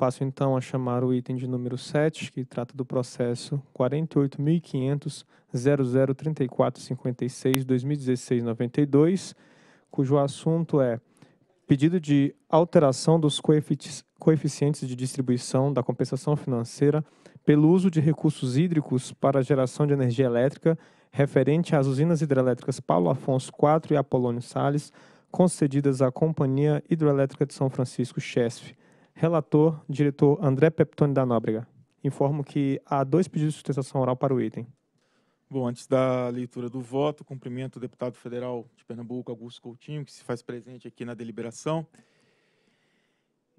Passo então a chamar o item de número 7, que trata do processo 48.500.003456-2016-92, cujo assunto é pedido de alteração dos coeficientes de distribuição da compensação financeira pelo uso de recursos hídricos para geração de energia elétrica referente às usinas hidrelétricas Paulo Afonso IV e Apolônio Salles, concedidas à Companhia Hidrelétrica de São Francisco, CHESF Relator, diretor André Peptoni da Nóbrega. Informo que há dois pedidos de sustentação oral para o item. Bom, antes da leitura do voto, cumprimento o deputado federal de Pernambuco, Augusto Coutinho, que se faz presente aqui na deliberação.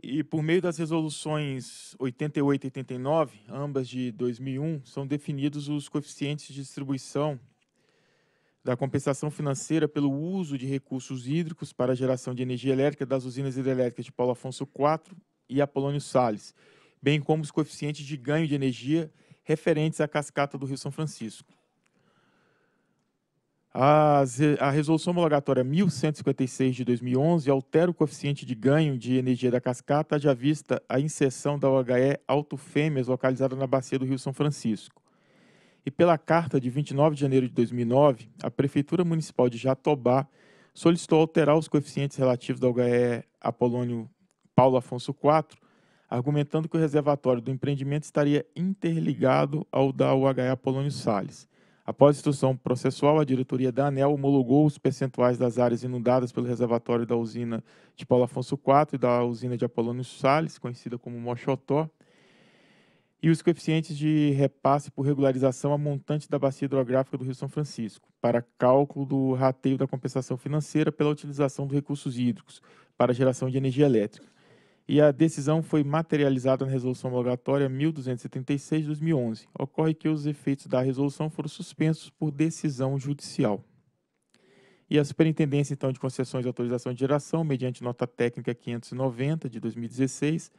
E por meio das resoluções 88 e 89, ambas de 2001, são definidos os coeficientes de distribuição da compensação financeira pelo uso de recursos hídricos para a geração de energia elétrica das usinas hidrelétricas de Paulo Afonso IV e Apolônio Sales, bem como os coeficientes de ganho de energia referentes à cascata do Rio São Francisco. A resolução homologatória 1156 de 2011 altera o coeficiente de ganho de energia da cascata, já vista a inserção da OHE Alto Fêmeas, localizada na bacia do Rio São Francisco. E pela carta de 29 de janeiro de 2009, a Prefeitura Municipal de Jatobá solicitou alterar os coeficientes relativos da OHE Apolônio Paulo Afonso IV, argumentando que o reservatório do empreendimento estaria interligado ao da UHA Polônio Salles. Após instrução processual, a diretoria da ANEL homologou os percentuais das áreas inundadas pelo reservatório da usina de Paulo Afonso IV e da usina de Apolônio Salles, conhecida como Mochotó, e os coeficientes de repasse por regularização a montante da bacia hidrográfica do Rio São Francisco, para cálculo do rateio da compensação financeira pela utilização dos recursos hídricos para geração de energia elétrica e a decisão foi materializada na Resolução Homologatória 1276-2011. Ocorre que os efeitos da resolução foram suspensos por decisão judicial. E a Superintendência, então, de Concessões e Autorização de Geração, mediante nota técnica 590 de 2016,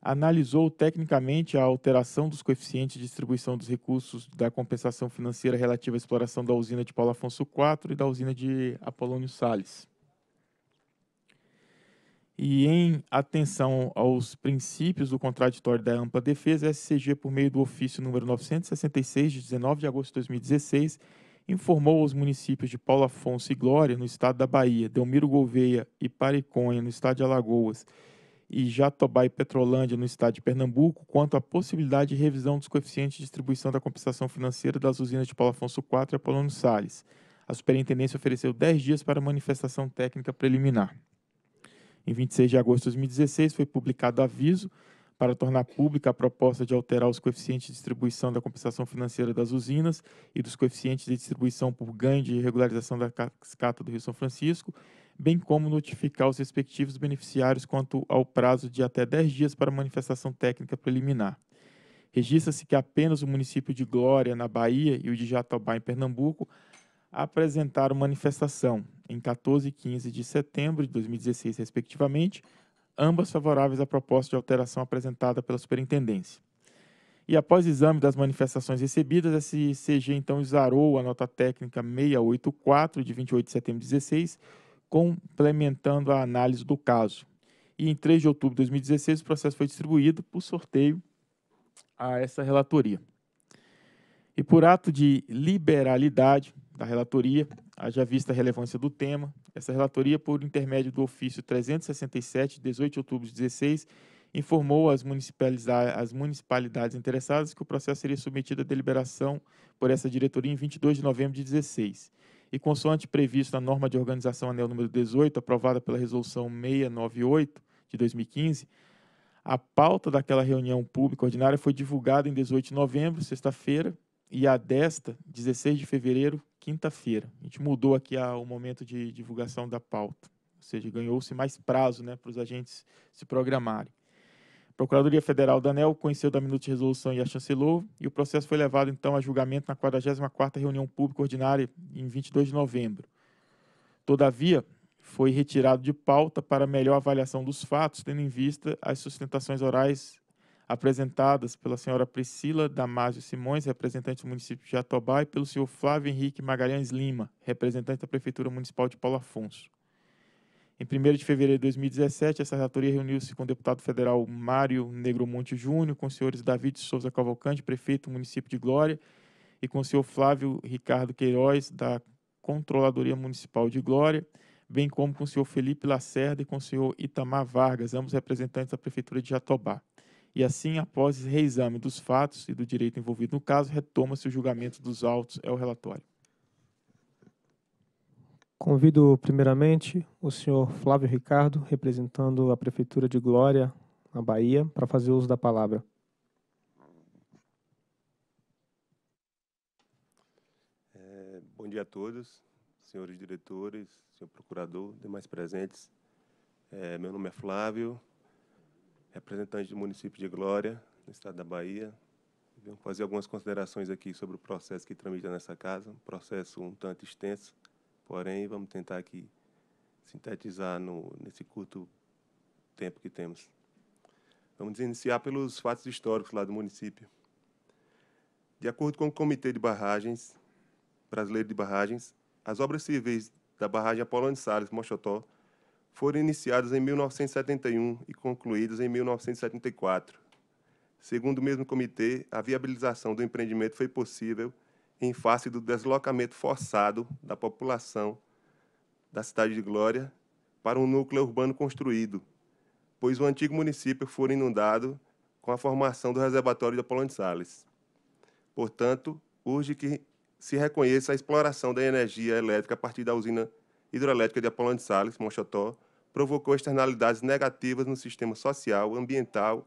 analisou tecnicamente a alteração dos coeficientes de distribuição dos recursos da compensação financeira relativa à exploração da usina de Paulo Afonso IV e da usina de Apolônio Sales e em atenção aos princípios do contraditório da ampla defesa, a SCG, por meio do ofício número 966, de 19 de agosto de 2016, informou aos municípios de Paulo Afonso e Glória, no estado da Bahia, Delmiro Gouveia e Pariconha, no estado de Alagoas, e Jatobá e Petrolândia, no estado de Pernambuco, quanto à possibilidade de revisão dos coeficientes de distribuição da compensação financeira das usinas de Paulo Afonso IV e Apolônio Sales. A superintendência ofereceu 10 dias para manifestação técnica preliminar. Em 26 de agosto de 2016, foi publicado aviso para tornar pública a proposta de alterar os coeficientes de distribuição da compensação financeira das usinas e dos coeficientes de distribuição por ganho de regularização da cascata do Rio São Francisco, bem como notificar os respectivos beneficiários quanto ao prazo de até 10 dias para manifestação técnica preliminar. Registra-se que apenas o município de Glória, na Bahia, e o de Jatobá, em Pernambuco, apresentaram manifestação em 14 e 15 de setembro de 2016, respectivamente, ambas favoráveis à proposta de alteração apresentada pela Superintendência. E após exame das manifestações recebidas, a CG então exarou a nota técnica 684 de 28 de setembro de 2016, complementando a análise do caso. E em 3 de outubro de 2016, o processo foi distribuído por sorteio a essa relatoria. E por ato de liberalidade, da relatoria, haja vista a relevância do tema. Essa relatoria, por intermédio do ofício 367, 18 de outubro de 16, informou as, as municipalidades interessadas que o processo seria submetido à deliberação por essa diretoria em 22 de novembro de 16. E consoante previsto na norma de organização anel número 18, aprovada pela resolução 698 de 2015, a pauta daquela reunião pública ordinária foi divulgada em 18 de novembro, sexta-feira, e a desta, 16 de fevereiro, quinta-feira. A gente mudou aqui a, o momento de divulgação da pauta, ou seja, ganhou-se mais prazo né, para os agentes se programarem. A Procuradoria Federal da ANEL conheceu da minuta de resolução e a chancelou, e o processo foi levado então a julgamento na 44ª reunião pública ordinária em 22 de novembro. Todavia, foi retirado de pauta para melhor avaliação dos fatos, tendo em vista as sustentações orais apresentadas pela senhora Priscila Damásio Simões, representante do município de Jatobá, e pelo senhor Flávio Henrique Magalhães Lima, representante da Prefeitura Municipal de Paulo Afonso. Em 1 de fevereiro de 2017, essa relatoria reuniu-se com o deputado federal Mário Negromonte Júnior, com os senhores David Souza Cavalcante, prefeito do município de Glória, e com o senhor Flávio Ricardo Queiroz, da Controladoria Municipal de Glória, bem como com o senhor Felipe Lacerda e com o senhor Itamar Vargas, ambos representantes da Prefeitura de Jatobá e assim, após reexame dos fatos e do direito envolvido no caso, retoma-se o julgamento dos autos. É o relatório. Convido primeiramente o senhor Flávio Ricardo, representando a Prefeitura de Glória, na Bahia, para fazer uso da palavra. É, bom dia a todos, senhores diretores, senhor procurador, demais presentes. É, meu nome é Flávio, representante do município de Glória, no estado da Bahia. Vamos fazer algumas considerações aqui sobre o processo que tramita nessa casa, um processo um tanto extenso, porém vamos tentar aqui sintetizar no, nesse curto tempo que temos. Vamos iniciar pelos fatos históricos lá do município. De acordo com o Comitê de Barragens, Brasileiro de Barragens, as obras civis da barragem Apolônio Salles, Mochotó, foram iniciadas em 1971 e concluídas em 1974. Segundo o mesmo comitê, a viabilização do empreendimento foi possível em face do deslocamento forçado da população da cidade de Glória para um núcleo urbano construído, pois o antigo município foi inundado com a formação do reservatório da Polônia de Sales. Portanto, urge que se reconheça a exploração da energia elétrica a partir da usina hidrelétrica de Apolônio de Sales, Mochotó, provocou externalidades negativas no sistema social, ambiental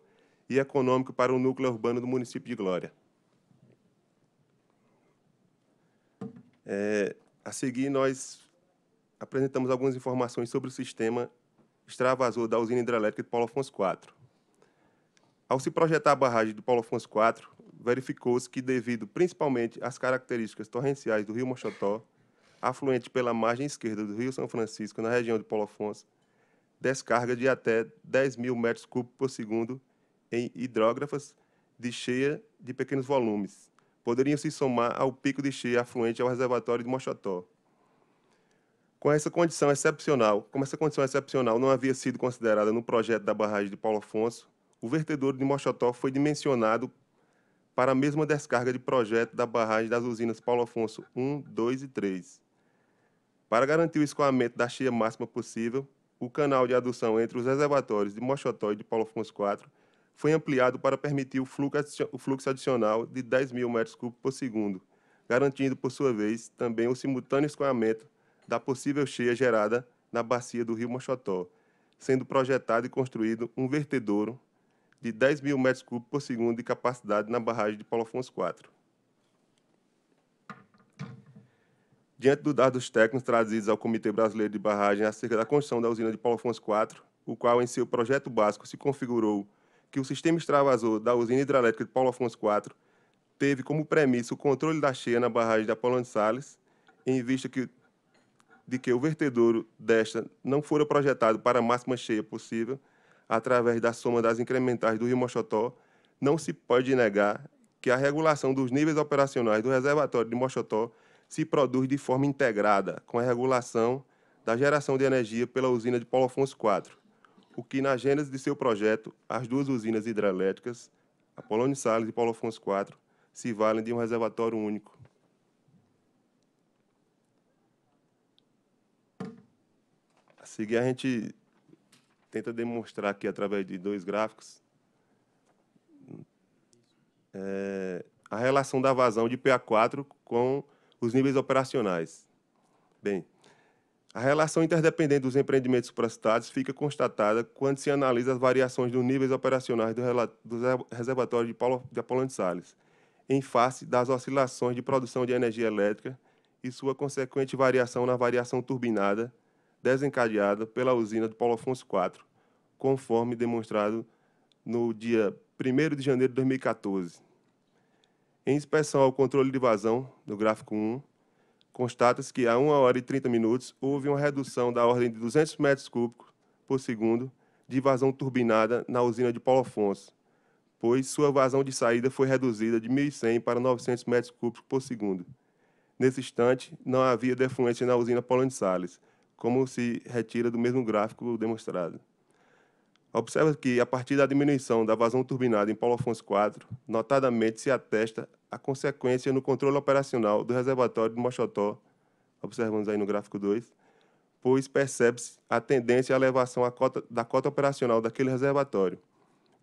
e econômico para o núcleo urbano do município de Glória. É, a seguir, nós apresentamos algumas informações sobre o sistema extravasor da usina hidrelétrica de Paulo Afonso IV. Ao se projetar a barragem do Paulo Afonso IV, verificou-se que, devido principalmente às características torrenciais do rio Mochotó, afluente pela margem esquerda do rio São Francisco na região de Paulo Afonso, descarga de até 10 mil metros cúbicos por segundo em hidrógrafas de cheia de pequenos volumes. Poderiam se somar ao pico de cheia afluente ao reservatório de Mochotó. Com essa condição excepcional, como essa condição excepcional não havia sido considerada no projeto da barragem de Paulo Afonso, o vertedouro de Mochotó foi dimensionado para a mesma descarga de projeto da barragem das usinas Paulo Afonso 1, 2 e 3. Para garantir o escoamento da cheia máxima possível, o canal de adução entre os reservatórios de Mochotó e de Paulo Afonso IV foi ampliado para permitir o fluxo adicional de 10 mil metros cúbicos por segundo, garantindo, por sua vez, também o simultâneo escoamento da possível cheia gerada na bacia do rio Mochotó, sendo projetado e construído um vertedouro de 10 mil metros cúbicos por segundo de capacidade na barragem de Paulo Afonso IV. Diante dos dados técnicos trazidos ao Comitê Brasileiro de Barragem acerca da construção da usina de Paulo Afonso IV, o qual em seu projeto básico se configurou que o sistema extravasor da usina hidrelétrica de Paulo Afonso IV teve como premissa o controle da cheia na barragem de Paulão Sales, em vista que, de que o vertedouro desta não fora projetado para a máxima cheia possível, através da soma das incrementais do Rio Mochotó, não se pode negar que a regulação dos níveis operacionais do reservatório de Mochotó se produz de forma integrada com a regulação da geração de energia pela usina de Paulo Afonso IV, o que, na gênese de seu projeto, as duas usinas hidrelétricas, Apolônio Salles e Paulo Afonso IV, se valem de um reservatório único. A seguir, a gente tenta demonstrar aqui, através de dois gráficos, é, a relação da vazão de PA4 com os níveis operacionais. Bem, a relação interdependente dos empreendimentos supracitados fica constatada quando se analisa as variações dos níveis operacionais do, reservatório de, Paulo, de Apolônio de Salles, em face das oscilações de produção de energia elétrica e sua consequente variação na variação turbinada desencadeada pela usina do Paulo Afonso IV, conforme demonstrado no dia 1 de janeiro de 2014. Em inspeção ao controle de vazão, no gráfico 1, constata-se que a 1 hora e 30 minutos houve uma redução da ordem de 200 metros cúbicos por segundo de vazão turbinada na usina de Paulo Afonso, pois sua vazão de saída foi reduzida de 1.100 para 900 metros cúbicos por segundo. Nesse instante, não havia defluência na usina Paulo de Salles, como se retira do mesmo gráfico demonstrado. Observa que, a partir da diminuição da vazão turbinada em Paulo Afonso IV, notadamente se atesta a consequência no controle operacional do reservatório de Mochotó, observamos aí no gráfico 2, pois percebe-se a tendência à elevação da cota operacional daquele reservatório.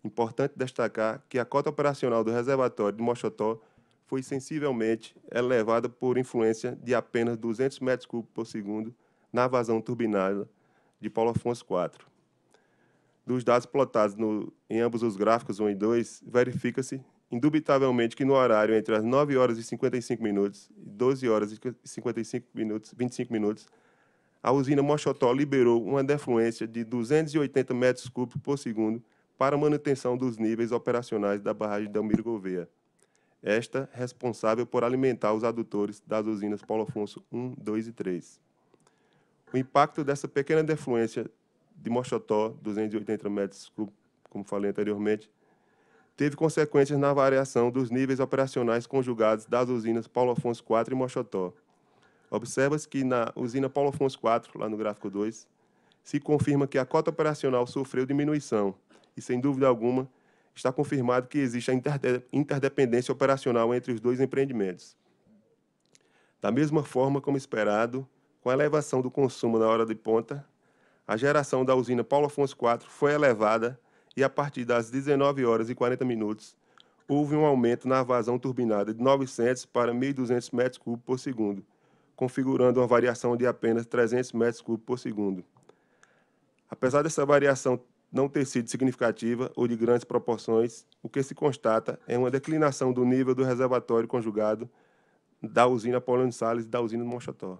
Importante destacar que a cota operacional do reservatório de Mochotó foi sensivelmente elevada por influência de apenas 200 metros cúbicos por segundo na vazão turbinada de Paulo Afonso IV dos dados plotados no, em ambos os gráficos 1 e 2, verifica-se indubitavelmente que no horário entre as 9 horas e 55 minutos e 12 horas e 55 minutos, 25 minutos, a usina Mochotó liberou uma defluência de 280 metros cúbicos por segundo para manutenção dos níveis operacionais da barragem da Almiro Gouveia. Esta responsável por alimentar os adutores das usinas Paulo Afonso 1, 2 e 3. O impacto dessa pequena defluência de Mochotó, 280 metros, como falei anteriormente, teve consequências na variação dos níveis operacionais conjugados das usinas Paulo Afonso IV e Mochotó. Observa-se que na usina Paulo Afonso IV, lá no gráfico 2, se confirma que a cota operacional sofreu diminuição e, sem dúvida alguma, está confirmado que existe a interdependência operacional entre os dois empreendimentos. Da mesma forma, como esperado, com a elevação do consumo na hora de ponta, a geração da usina Paulo Afonso IV foi elevada e a partir das 19 horas e 40 minutos houve um aumento na vazão turbinada de 900 para 1.200 metros cúbicos por segundo, configurando uma variação de apenas 300 metros cúbicos por segundo. Apesar dessa variação não ter sido significativa ou de grandes proporções, o que se constata é uma declinação do nível do reservatório conjugado da usina Paulo Salles e da usina Monchotó.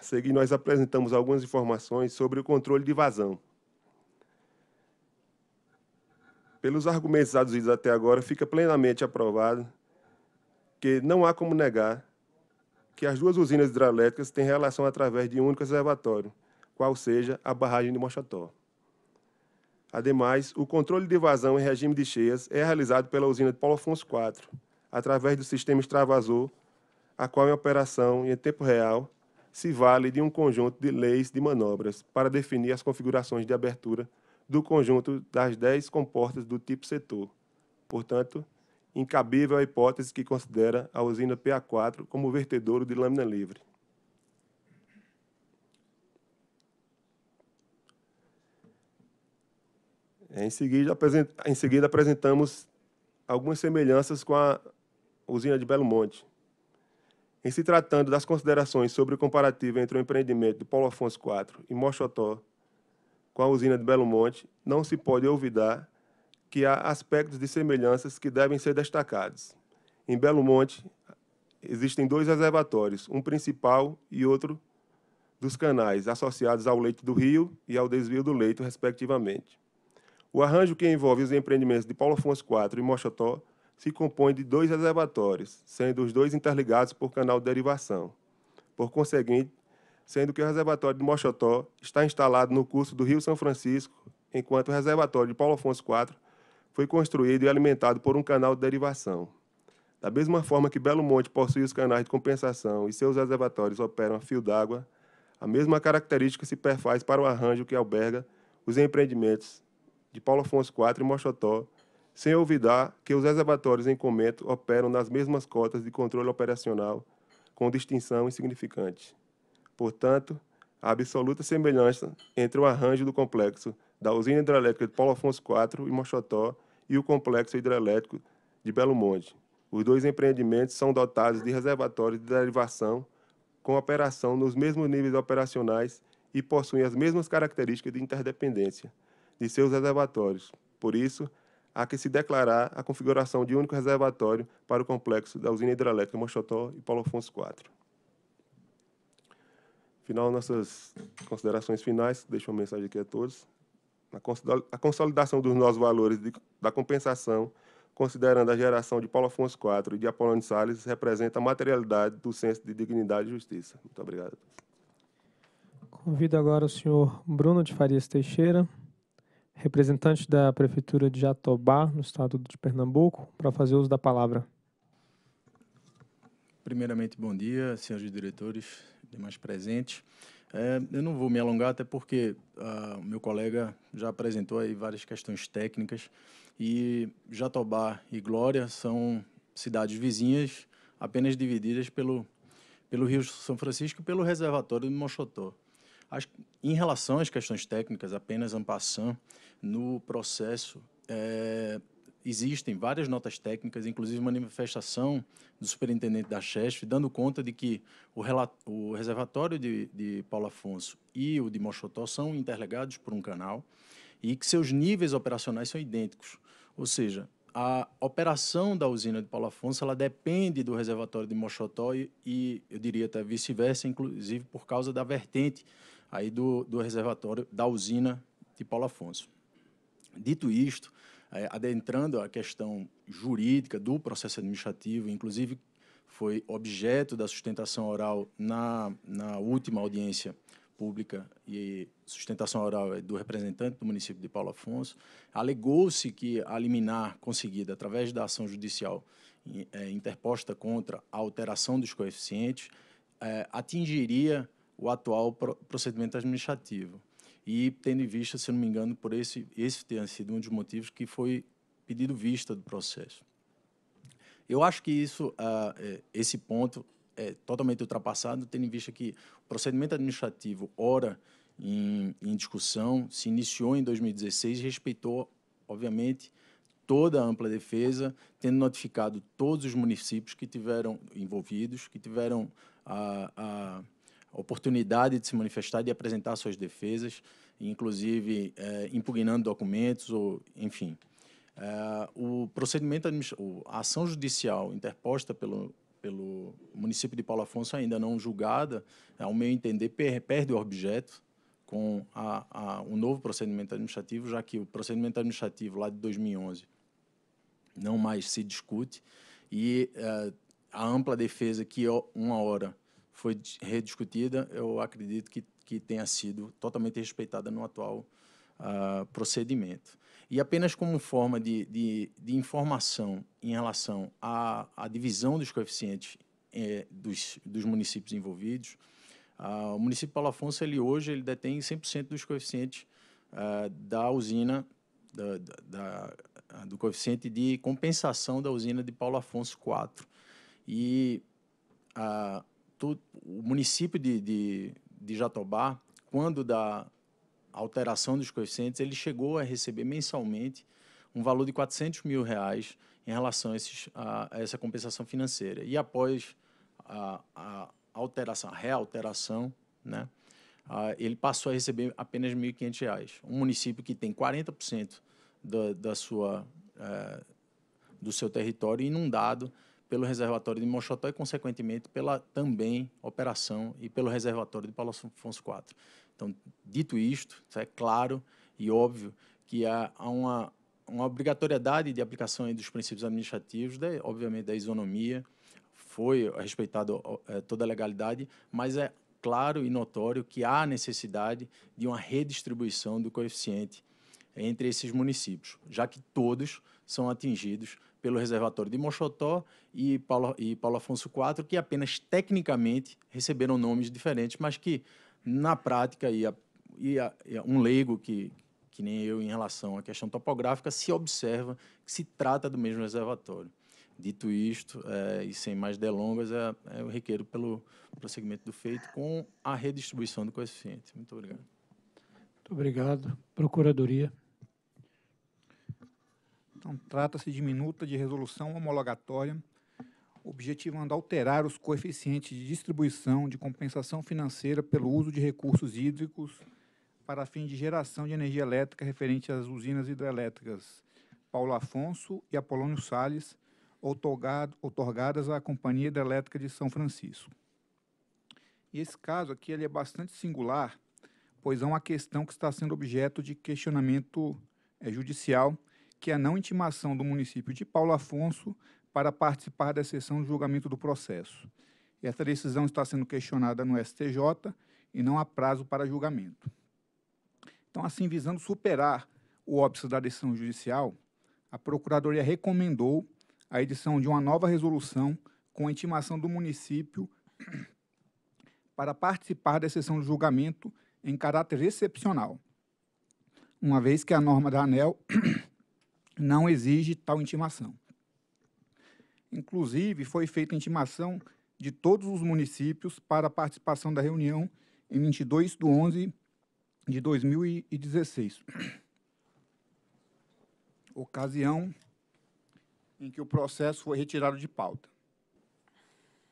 A seguir, nós apresentamos algumas informações sobre o controle de vazão. Pelos argumentos aduzidos até agora, fica plenamente aprovado que não há como negar que as duas usinas hidrelétricas têm relação através de um único reservatório, qual seja a barragem de Mocható. Ademais, o controle de vazão em regime de cheias é realizado pela usina de Paulo Afonso IV, através do sistema extravasor, a qual é em operação e em tempo real se vale de um conjunto de leis de manobras para definir as configurações de abertura do conjunto das 10 comportas do tipo setor. Portanto, incabível a hipótese que considera a usina PA4 como vertedouro de lâmina livre. Em seguida, em seguida apresentamos algumas semelhanças com a usina de Belo Monte, em se tratando das considerações sobre o comparativo entre o empreendimento do Paulo Afonso IV e Mochotó com a usina de Belo Monte, não se pode olvidar que há aspectos de semelhanças que devem ser destacados. Em Belo Monte, existem dois reservatórios, um principal e outro dos canais, associados ao leito do rio e ao desvio do leito, respectivamente. O arranjo que envolve os empreendimentos de Paulo Afonso IV e Mochotó se compõe de dois reservatórios, sendo os dois interligados por canal de derivação. Por conseguinte, sendo que o reservatório de Mochotó está instalado no curso do Rio São Francisco, enquanto o reservatório de Paulo Afonso IV foi construído e alimentado por um canal de derivação. Da mesma forma que Belo Monte possui os canais de compensação e seus reservatórios operam a fio d'água, a mesma característica se perfaz para o arranjo que alberga os empreendimentos de Paulo Afonso IV e Mochotó, sem olvidar que os reservatórios em comento operam nas mesmas cotas de controle operacional, com distinção insignificante. Portanto, a absoluta semelhança entre o arranjo do complexo da usina hidrelétrica de Paulo Afonso IV e Mochotó e o complexo hidrelétrico de Belo Monte. Os dois empreendimentos são dotados de reservatórios de derivação com operação nos mesmos níveis operacionais e possuem as mesmas características de interdependência de seus reservatórios. Por isso, a que se declarar a configuração de único reservatório para o complexo da usina hidrelétrica Mochotó e Paulo Afonso IV. Final, nossas considerações finais, deixo uma mensagem aqui a todos. A consolidação dos nossos valores de, da compensação, considerando a geração de Paulo Afonso IV e de Apolônio Salles, representa a materialidade do senso de dignidade e justiça. Muito obrigado. Convido agora o senhor Bruno de Farias Teixeira representante da Prefeitura de Jatobá, no estado de Pernambuco, para fazer uso da palavra. Primeiramente, bom dia, senhores diretores, demais presentes. É, eu não vou me alongar, até porque ah, o uh, meu colega já apresentou aí várias questões técnicas e Jatobá e Glória são cidades vizinhas, apenas divididas pelo, pelo Rio São Francisco e pelo reservatório do Moxotó em relação às questões técnicas, apenas ampassando no processo, é, existem várias notas técnicas, inclusive manifestação do superintendente da CHESF, dando conta de que o, o reservatório de, de Paulo Afonso e o de Mochotó são interligados por um canal e que seus níveis operacionais são idênticos. Ou seja, a operação da usina de Paulo Afonso ela depende do reservatório de Mochotó e, e eu diria até vice-versa, inclusive por causa da vertente aí do, do reservatório da usina de Paulo Afonso. Dito isto, é, adentrando a questão jurídica do processo administrativo, inclusive foi objeto da sustentação oral na, na última audiência pública e sustentação oral é do representante do município de Paulo Afonso, alegou-se que a liminar conseguida através da ação judicial é, interposta contra a alteração dos coeficientes é, atingiria o atual procedimento administrativo. E tendo em vista, se não me engano, por esse, esse tenha sido um dos motivos que foi pedido vista do processo. Eu acho que isso, ah, é, esse ponto é totalmente ultrapassado, tendo em vista que o procedimento administrativo, ora em, em discussão, se iniciou em 2016 e respeitou, obviamente, toda a ampla defesa, tendo notificado todos os municípios que tiveram envolvidos, que tiveram a, ah, a ah, oportunidade de se manifestar, de apresentar suas defesas, inclusive é, impugnando documentos, ou, enfim. É, o procedimento, a ação judicial interposta pelo, pelo município de Paulo Afonso, ainda não julgada, é, ao meu entender, perde o objeto com a, a, um novo procedimento administrativo, já que o procedimento administrativo lá de 2011 não mais se discute e é, a ampla defesa que uma hora foi rediscutida, eu acredito que, que tenha sido totalmente respeitada no atual uh, procedimento. E apenas como forma de, de, de informação em relação à, à divisão dos coeficientes eh, dos, dos municípios envolvidos, uh, o município de Paulo Afonso, ele hoje, ele detém 100% dos coeficientes uh, da usina, da, da, da, do coeficiente de compensação da usina de Paulo Afonso 4. E todo, o município de, de, de Jatobá, quando da alteração dos coeficientes, ele chegou a receber mensalmente um valor de 400 mil reais em relação a, esses, a, a essa compensação financeira. E após a, a alteração, a realteração, né, ele passou a receber apenas R$ 1.500. Um município que tem 40% da, da sua, eh, do seu território inundado pelo reservatório de Mochotó e, consequentemente, pela também operação e pelo reservatório de Paulo Afonso IV. Então, dito isto, é claro e óbvio que há uma, uma obrigatoriedade de aplicação dos princípios administrativos, da, né? obviamente da isonomia, foi respeitado é, toda a legalidade, mas é claro e notório que há necessidade de uma redistribuição do coeficiente entre esses municípios, já que todos são atingidos pelo reservatório de Mochotó e Paulo, e Paulo Afonso IV, que apenas tecnicamente receberam nomes diferentes, mas que na prática, e, a, e, a, e a, um leigo que, que nem eu em relação à questão topográfica, se observa que se trata do mesmo reservatório. Dito isto, é, e sem mais delongas, é, é, eu requeiro pelo prosseguimento do feito com a redistribuição do coeficiente. Muito obrigado. Muito obrigado. Procuradoria. Então, trata-se de minuta de resolução homologatória, objetivando alterar os coeficientes de distribuição de compensação financeira pelo uso de recursos hídricos para fim de geração de energia elétrica referente às usinas hidrelétricas Paulo Afonso e Apolônio Sales, otorgadas à Companhia Hidrelétrica de São Francisco. E esse caso aqui ele é bastante singular, pois é uma questão que está sendo objeto de questionamento é, judicial que é a não intimação do município de Paulo Afonso para participar da sessão de julgamento do processo. E essa decisão está sendo questionada no STJ e não há prazo para julgamento. Então, assim, visando superar o óbice da decisão judicial, a Procuradoria recomendou a edição de uma nova resolução com a intimação do município para participar da sessão de julgamento em caráter excepcional, uma vez que a norma da ANEL não exige tal intimação. Inclusive, foi feita intimação de todos os municípios para a participação da reunião em 22 de 11 de 2016, ocasião em que o processo foi retirado de pauta.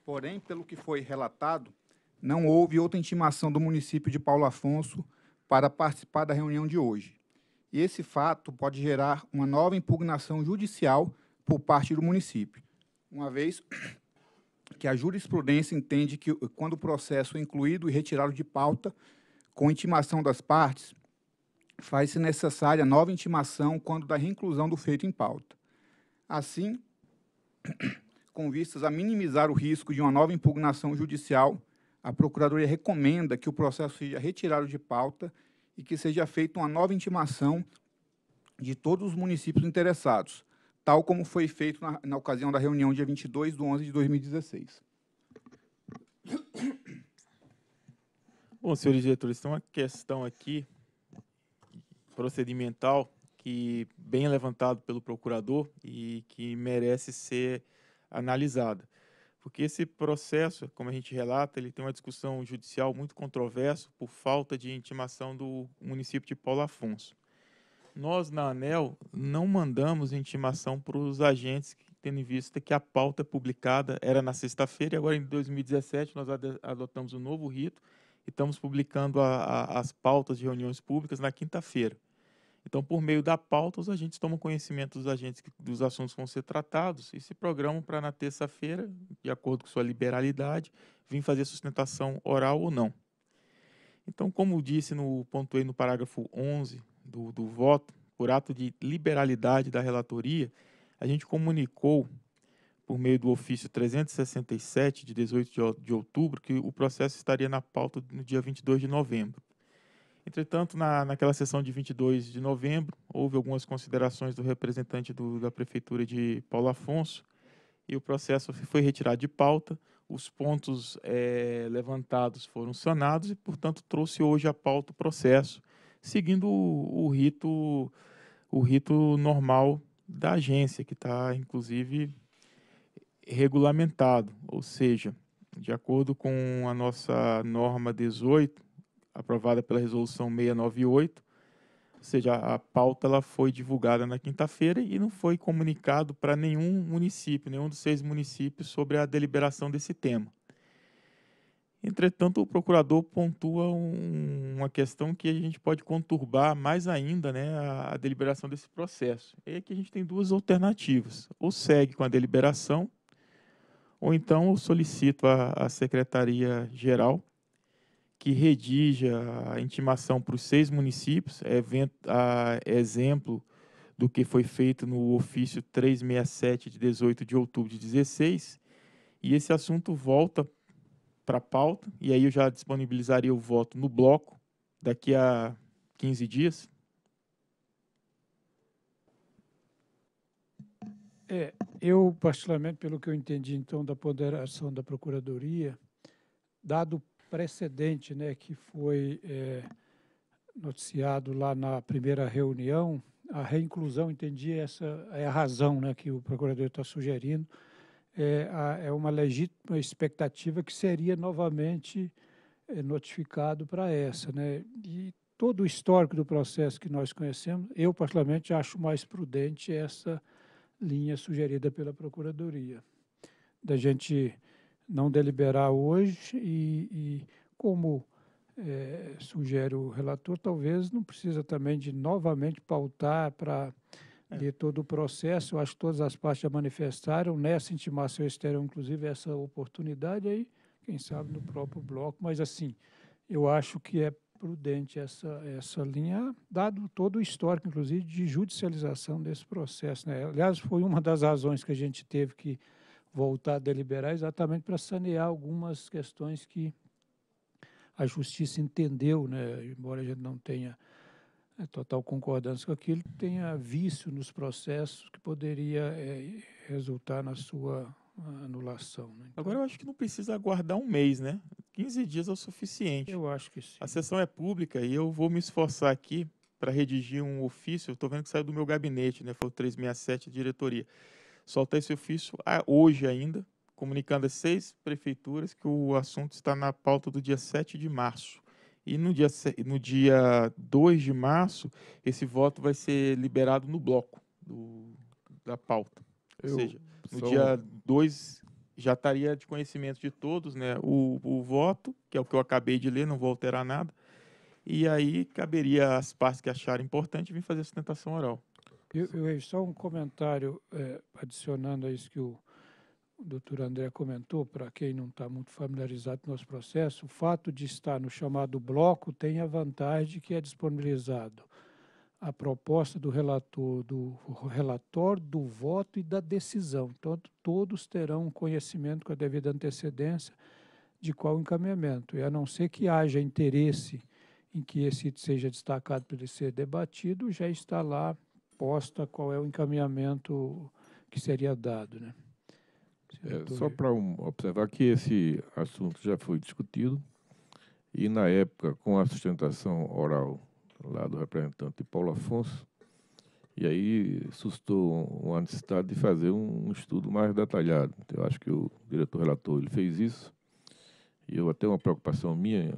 Porém, pelo que foi relatado, não houve outra intimação do município de Paulo Afonso para participar da reunião de hoje e esse fato pode gerar uma nova impugnação judicial por parte do município, uma vez que a jurisprudência entende que, quando o processo é incluído e retirado de pauta, com intimação das partes, faz-se necessária nova intimação quando da reinclusão do feito em pauta. Assim, com vistas a minimizar o risco de uma nova impugnação judicial, a Procuradoria recomenda que o processo seja retirado de pauta e que seja feita uma nova intimação de todos os municípios interessados, tal como foi feito na, na ocasião da reunião dia 22 de 11 de 2016. Bom, senhores diretores, tem uma questão aqui procedimental que bem levantado pelo procurador e que merece ser analisada porque esse processo, como a gente relata, ele tem uma discussão judicial muito controverso por falta de intimação do município de Paulo Afonso. Nós, na ANEL, não mandamos intimação para os agentes, tendo em vista que a pauta publicada era na sexta-feira, e agora em 2017 nós adotamos um novo rito e estamos publicando a, a, as pautas de reuniões públicas na quinta-feira. Então, por meio da pauta, os agentes tomam conhecimento dos agentes dos assuntos que vão ser tratados e se programam para na terça-feira, de acordo com sua liberalidade, vir fazer sustentação oral ou não. Então, como disse no ponto E no parágrafo 11 do, do voto, por ato de liberalidade da relatoria, a gente comunicou por meio do ofício 367 de 18 de outubro que o processo estaria na pauta no dia 22 de novembro. Entretanto, na, naquela sessão de 22 de novembro, houve algumas considerações do representante do, da Prefeitura de Paulo Afonso e o processo foi retirado de pauta. Os pontos é, levantados foram sanados e, portanto, trouxe hoje a pauta o processo, seguindo o, o rito, o rito normal da agência, que está, inclusive, regulamentado, ou seja, de acordo com a nossa norma 18, aprovada pela resolução 698. Ou seja, a pauta ela foi divulgada na quinta-feira e não foi comunicado para nenhum município, nenhum dos seis municípios, sobre a deliberação desse tema. Entretanto, o procurador pontua um, uma questão que a gente pode conturbar mais ainda né, a, a, deliberação desse processo. É que a gente tem duas alternativas: ou segue com a deliberação, ou então eu solicito à Secretaria-Geral que redija a intimação para os seis municípios, é, é exemplo do que foi feito no ofício 367 de 18 de outubro de 16, e esse assunto volta para a pauta, e aí eu já disponibilizaria o voto no bloco daqui a 15 dias. É, eu, particularmente, pelo que eu entendi, então, da ponderação da Procuradoria, dado o precedente né, que foi é, noticiado lá na primeira reunião, a reinclusão, entendi, essa é a razão né, que o procurador está sugerindo, é, a, é uma legítima expectativa que seria novamente é, notificado para essa. Né? E todo o histórico do processo que nós conhecemos, eu particularmente acho mais prudente essa linha sugerida pela Procuradoria, da gente não deliberar hoje e, e como é, sugere o relator, talvez não precisa também de novamente pautar para de é. todo o processo. Eu acho que todas as partes já manifestaram nessa intimação externa inclusive essa oportunidade aí, quem sabe no próprio bloco. Mas assim, eu acho que é prudente essa essa linha, dado todo o histórico, inclusive de judicialização desse processo. Né? Aliás, foi uma das razões que a gente teve que voltar a deliberar exatamente para sanear algumas questões que a justiça entendeu, né, embora a gente não tenha é, total concordância com aquilo, tenha vício nos processos que poderia é, resultar na sua ah, anulação. Né? Então, Agora eu acho que não precisa aguardar um mês, né? 15 dias é o suficiente. Eu acho que sim. A sessão é pública e eu vou me esforçar aqui para redigir um ofício, estou vendo que saiu do meu gabinete, né? Foi o 367 diretoria soltar esse ofício ah, hoje ainda, comunicando as seis prefeituras que o assunto está na pauta do dia 7 de março. E no dia, no dia 2 de março, esse voto vai ser liberado no bloco do, da pauta. Eu Ou seja, no sou... dia 2 já estaria de conhecimento de todos né, o, o voto, que é o que eu acabei de ler, não vou alterar nada. E aí caberia às partes que acharem importante vir fazer a sustentação oral. Eu, eu só um comentário é, adicionando a isso que o doutor André comentou, para quem não está muito familiarizado com o nosso processo, o fato de estar no chamado bloco tem a vantagem que é disponibilizado a proposta do relator, do relator, do voto e da decisão. Então, todos terão conhecimento com a devida antecedência de qual encaminhamento. E a não ser que haja interesse em que esse seja destacado para ele ser debatido, já está lá resposta, qual é o encaminhamento que seria dado. Né? é, só para um, observar que esse assunto já foi discutido e, na época, com a sustentação oral lá do representante Paulo Afonso, e aí sustou uma necessidade de fazer um, estudo mais detalhado. Eu acho que o diretor relator ele fez isso, e eu até uma preocupação minha eh,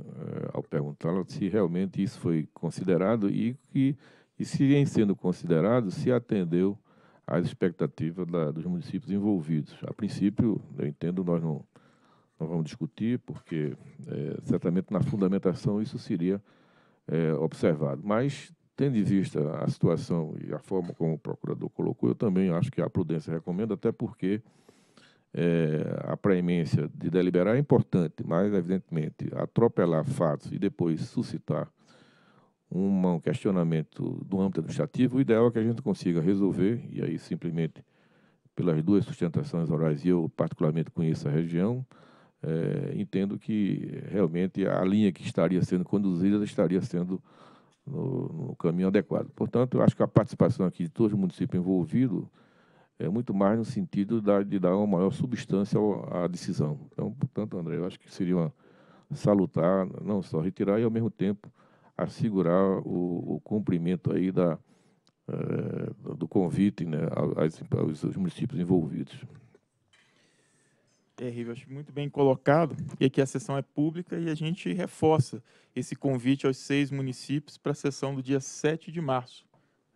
ao perguntá lo se realmente isso foi considerado e que e se em sendo considerado, se atendeu às expectativas da, dos municípios envolvidos. A princípio, eu entendo, nós não, não vamos discutir, porque é, certamente na fundamentação isso seria é, observado. Mas, tendo em vista a situação e a forma como o procurador colocou, eu também acho que a prudência recomenda, até porque é, a preemência de deliberar é importante, mas, evidentemente, atropelar fatos e depois suscitar um questionamento do âmbito administrativo, o ideal é que a gente consiga resolver, e aí simplesmente pelas duas sustentações orais, e eu particularmente conheço a região, é, entendo que realmente a linha que estaria sendo conduzida estaria sendo no, no, caminho adequado. Portanto, eu acho que a participação aqui de todo o município envolvido é muito mais no sentido da, de dar uma maior substância à decisão. Então, portanto, André, eu acho que seria uma salutar, não só retirar e, ao mesmo tempo, assegurar o, o cumprimento aí da, é, do convite né, aos, aos municípios envolvidos. É, Riva, acho muito bem colocado. E aqui a sessão é pública e a gente reforça esse convite aos seis municípios para a sessão do dia 7 de março.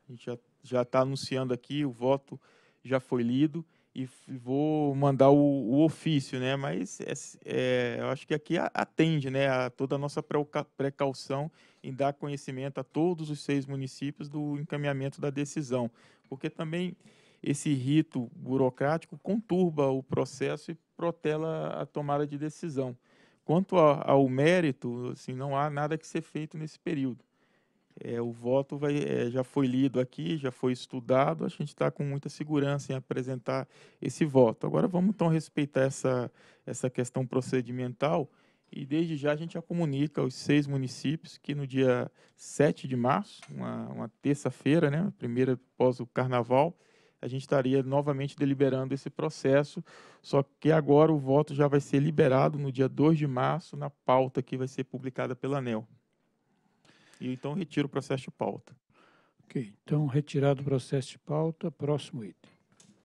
A gente já está anunciando aqui, o voto já foi lido e vou mandar o, o ofício, né? Mas é, é, eu acho que aqui atende, né, a toda a nossa precaução em dar conhecimento a todos os seis municípios do encaminhamento da decisão, porque também esse rito burocrático conturba o processo e protela a tomada de decisão. Quanto ao mérito, assim, não há nada que ser feito nesse período. É, o voto vai, é, já foi lido aqui, já foi estudado, a gente está com muita segurança em apresentar esse voto. Agora vamos então respeitar essa, essa questão procedimental e desde já a gente já comunica aos seis municípios que no dia 7 de março, uma, uma terça-feira, né, primeira pós o carnaval, a gente estaria novamente deliberando esse processo, só que agora o voto já vai ser liberado no dia 2 de março na pauta que vai ser publicada pela ANEL. E então retiro o processo de pauta. Ok, então retirado o processo de pauta, próximo item.